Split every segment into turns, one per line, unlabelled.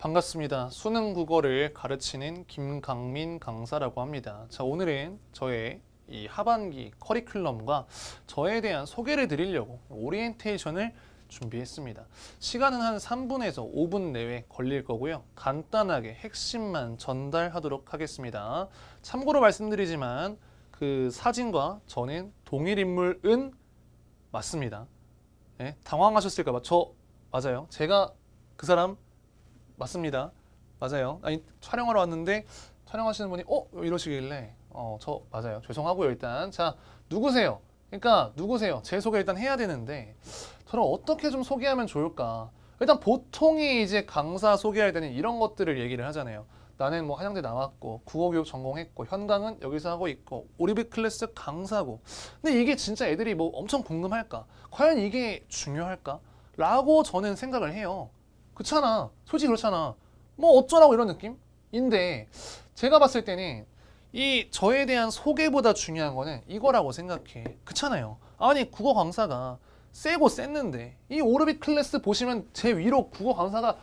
반갑습니다. 수능 국어를 가르치는 김강민 강사라고 합니다. 자, 오늘은 저의 이 하반기 커리큘럼과 저에 대한 소개를 드리려고 오리엔테이션을 준비했습니다. 시간은 한 3분에서 5분 내외 걸릴 거고요. 간단하게 핵심만 전달하도록 하겠습니다. 참고로 말씀드리지만 그 사진과 저는 동일 인물은 맞습니다. 네, 당황하셨을까봐 저 맞아요. 제가 그 사람 맞습니다. 맞아요. 아니 촬영하러 왔는데 촬영하시는 분이 어 이러시길래 어 저 맞아요. 죄송하고요 일단 자 누구세요? 그러니까 누구세요? 제 소개 일단 해야 되는데 저를 어떻게 좀 소개하면 좋을까? 일단 보통이 이제 강사 소개할 때는 이런 것들을 얘기를 하잖아요. 나는 뭐 한양대 나왔고 국어교육 전공했고 현강은 여기서 하고 있고 오리비 클래스 강사고 근데 이게 진짜 애들이 뭐 엄청 궁금할까? 과연 이게 중요할까? 라고 저는 생각을 해요. 그렇잖아. 솔직히 그렇잖아. 뭐 어쩌라고 이런 느낌인데 제가 봤을 때는 이 저에 대한 소개보다 중요한 거는 이거라고 생각해. 그렇잖아요. 아니 국어 강사가 세고 쎘는데 이 오르비 클래스 보시면 제 위로 국어 강사가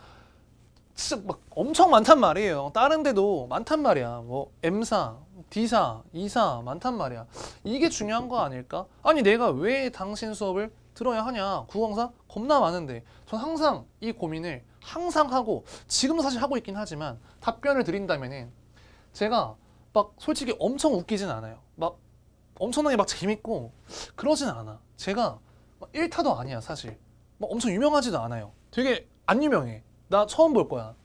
진짜 막 엄청 많단 말이에요. 다른 데도 많단 말이야. 뭐 M사, D사, E사 많단 말이야. 이게 중요한 거 아닐까? 아니 내가 왜 당신 수업을 들어야 하냐. 국어 강사 겁나 많은데 전 항상 이 고민을 항상 하고 지금도 사실 하고 있긴 하지만 답변을 드린다면은 제가 막 솔직히 엄청 웃기진 않아요. 막 엄청나게 막 재밌고 그러진 않아. 제가 1타도 아니야 사실. 막 엄청 유명하지도 않아요. 되게 안 유명해. 나 처음 볼 거야.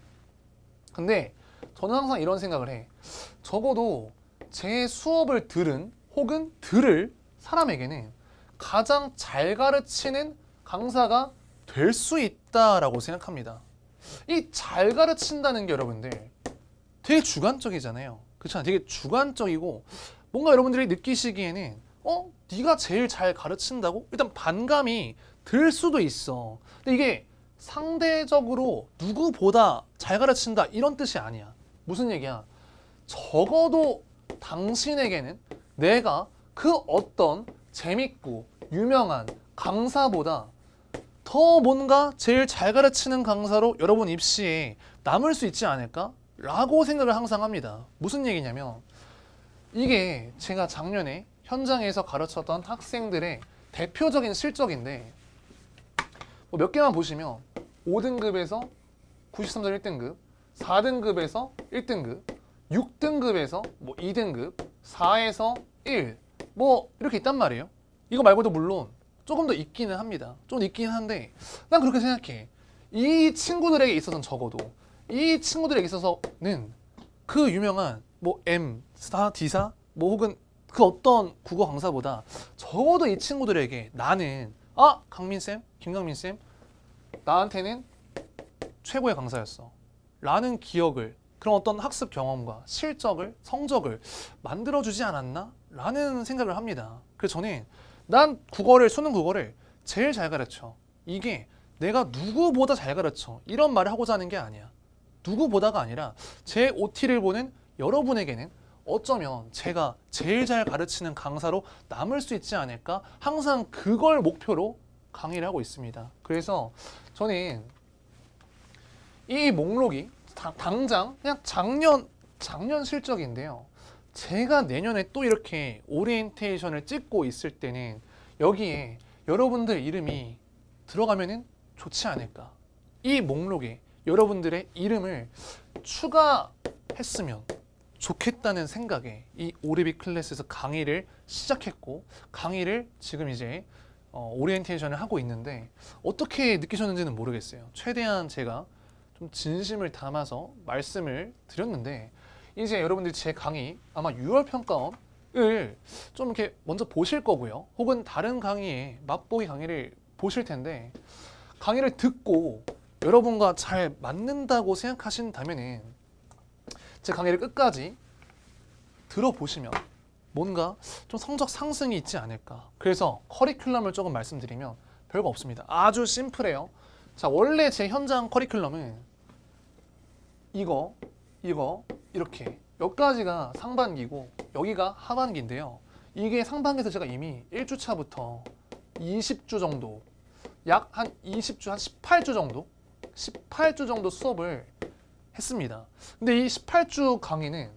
근데 저는 항상 이런 생각을 해. 적어도 제 수업을 들은 혹은 들을 사람에게는 가장 잘 가르치는 강사가 될 수 있다라고 생각합니다. 이잘 가르친다는 게 여러분들 되게 주관적이잖아요. 그렇잖아요. 되게 주관적이고 뭔가 여러분들이 느끼시기에는 어? 네가 제일 잘 가르친다고? 일단 반감이 들 수도 있어. 근데 이게 상대적으로 누구보다 잘 가르친다 이런 뜻이 아니야. 무슨 얘기야? 적어도 당신에게는 내가 그 어떤 재밌고 유명한 강사보다 더 뭔가 제일 잘 가르치는 강사로 여러분 입시에 남을 수 있지 않을까? 라고 생각을 항상 합니다. 무슨 얘기냐면 이게 제가 작년에 현장에서 가르쳤던 학생들의 대표적인 실적인데 뭐몇 개만 보시면 5등급에서 93.1등급, 점 4등급에서 1등급, 6등급에서 뭐 2등급, 4에서 1, 뭐 이렇게 있단 말이에요. 이거 말고도 물론 조금 더 있기는 합니다. 좀 있긴 한데 난 그렇게 생각해. 이 친구들에게 있어서는 적어도 이 친구들에게 있어서는 그 유명한 뭐 M, 스타, D사 뭐 혹은 그 어떤 국어 강사보다 적어도 이 친구들에게 나는 아 강민쌤, 김강민쌤 나한테는 최고의 강사였어 라는 기억을 그런 어떤 학습 경험과 실적을 성적을 만들어주지 않았나 라는 생각을 합니다 그래서 저는 난 국어를 수능 국어를 제일 잘 가르쳐. 이게 내가 누구보다 잘 가르쳐. 이런 말을 하고자 하는 게 아니야. 누구보다가 아니라 제 OT를 보는 여러분에게는 어쩌면 제가 제일 잘 가르치는 강사로 남을 수 있지 않을까 항상 그걸 목표로 강의를 하고 있습니다. 그래서 저는 이 목록이 당장 그냥 작년 작년 실적인데요. 제가 내년에 또 이렇게 오리엔테이션을 찍고 있을 때는 여기에 여러분들 이름이 들어가면 좋지 않을까. 이 목록에 여러분들의 이름을 추가했으면 좋겠다는 생각에 이 오리비 클래스에서 강의를 시작했고 강의를 지금 이제 어, 오리엔테이션을 하고 있는데 어떻게 느끼셨는지는 모르겠어요. 최대한 제가 좀 진심을 담아서 말씀을 드렸는데 이제 여러분들제 강의 아마 6월 평가원을 좀 이렇게 먼저 보실 거고요. 혹은 다른 강의에 맛보기 강의를 보실 텐데 강의를 듣고 여러분과 잘 맞는다고 생각하신다면제 강의를 끝까지 들어보시면 뭔가 좀 성적 상승이 있지 않을까. 그래서 커리큘럼을 조금 말씀드리면 별거 없습니다. 아주 심플해요. 자, 원래 제 현장 커리큘럼은 이거, 이거, 이렇게 여기까지가 상반기고 여기가 하반기인데요. 이게 상반기에서 제가 이미 1주차부터 20주 정도 약 한 20주, 한 18주 정도 18주 정도 수업을 했습니다. 근데 이 18주 강의는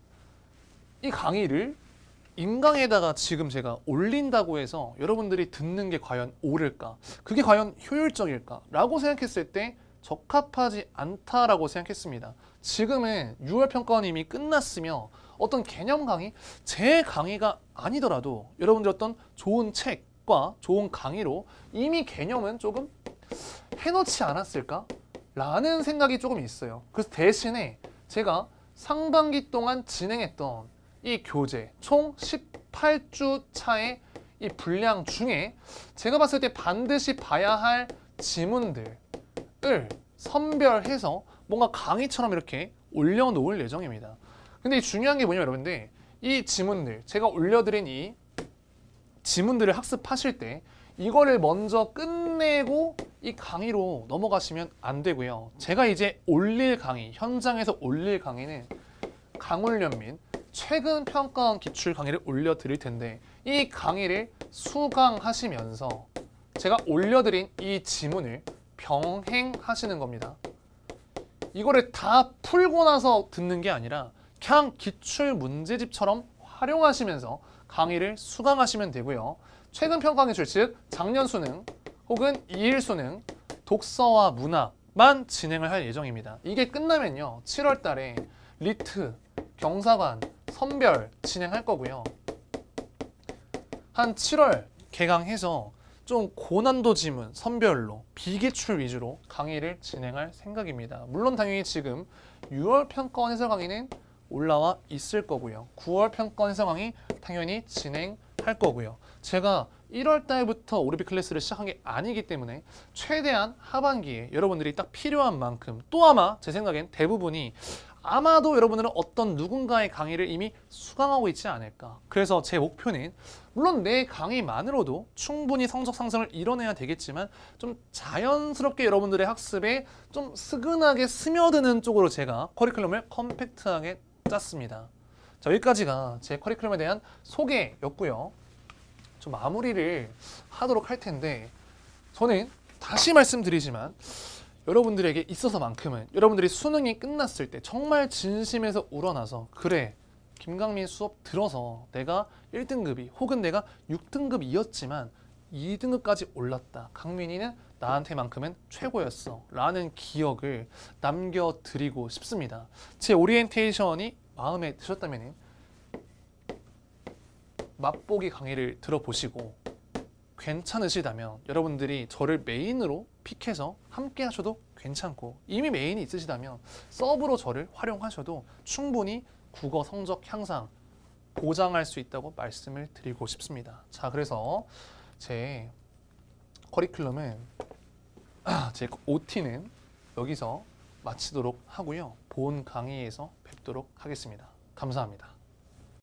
이 강의를 인강에다가 지금 제가 올린다고 해서 여러분들이 듣는 게 과연 옳을까? 그게 과연 효율적일까? 라고 생각했을 때 적합하지 않다라고 생각했습니다. 지금의 6월 평가원 이미 끝났으며 어떤 개념 강의, 제 강의가 아니더라도 여러분들 어떤 좋은 책과 좋은 강의로 이미 개념은 조금 해놓지 않았을까? 라는 생각이 조금 있어요. 그래서 대신에 제가 상반기 동안 진행했던 이 교재 총 18주 차의 이 분량 중에 제가 봤을 때 반드시 봐야 할 지문들 을 선별해서 뭔가 강의처럼 이렇게 올려놓을 예정입니다. 근데 중요한 게 뭐냐면 여러분들 이 지문들 제가 올려드린 이 지문들을 학습하실 때 이거를 먼저 끝내고 이 강의로 넘어가시면 안 되고요. 제가 이제 올릴 강의, 현장에서 올릴 강의는 강훈련민 최근 평가원 기출 강의를 올려드릴 텐데 이 강의를 수강하시면서 제가 올려드린 이 지문을 병행하시는 겁니다. 이거를 다 풀고 나서 듣는 게 아니라 그냥 기출 문제집처럼 활용하시면서 강의를 수강하시면 되고요. 최근 평가 기출 즉 작년 수능 혹은 2일 수능 독서와 문학만 진행을 할 예정입니다. 이게 끝나면요. 7월 달에 리트, 경사관, 선별 진행할 거고요. 한 7월 개강해서 좀 고난도 지문, 선별로, 비기출 위주로 강의를 진행할 생각입니다. 물론 당연히 지금 6월 평가원 해설 강의는 올라와 있을 거고요. 9월 평가원 해설 강의 당연히 진행할 거고요. 제가 1월 달부터 오르비 클래스를 시작한 게 아니기 때문에 최대한 하반기에 여러분들이 딱 필요한 만큼 또 아마 제 생각엔 대부분이 아마도 여러분들은 어떤 누군가의 강의를 이미 수강하고 있지 않을까. 그래서 제 목표는 물론 내 강의만으로도 충분히 성적 상승을 이뤄내야 되겠지만 좀 자연스럽게 여러분들의 학습에 좀 스근하게 스며드는 쪽으로 제가 커리큘럼을 컴팩트하게 짰습니다. 자 여기까지가 제 커리큘럼에 대한 소개였고요. 좀 마무리를 하도록 할 텐데 저는 다시 말씀드리지만 여러분들에게 있어서만큼은 여러분들이 수능이 끝났을 때 정말 진심에서 우러나서 그래 김강민 수업 들어서 내가 1등급이 혹은 내가 6등급이었지만 2등급까지 올랐다. 강민이는 나한테만큼은 최고였어. 라는 기억을 남겨드리고 싶습니다. 제 오리엔테이션이 마음에 드셨다면 맛보기 강의를 들어보시고 괜찮으시다면 여러분들이 저를 메인으로 픽해서 함께 하셔도 괜찮고 이미 메인이 있으시다면 서브로 저를 활용하셔도 충분히 국어 성적 향상 보장할 수 있다고 말씀을 드리고 싶습니다. 자, 그래서 제 커리큘럼은 아, 제 OT는 여기서 마치도록 하고요. 본 강의에서 뵙도록 하겠습니다. 감사합니다.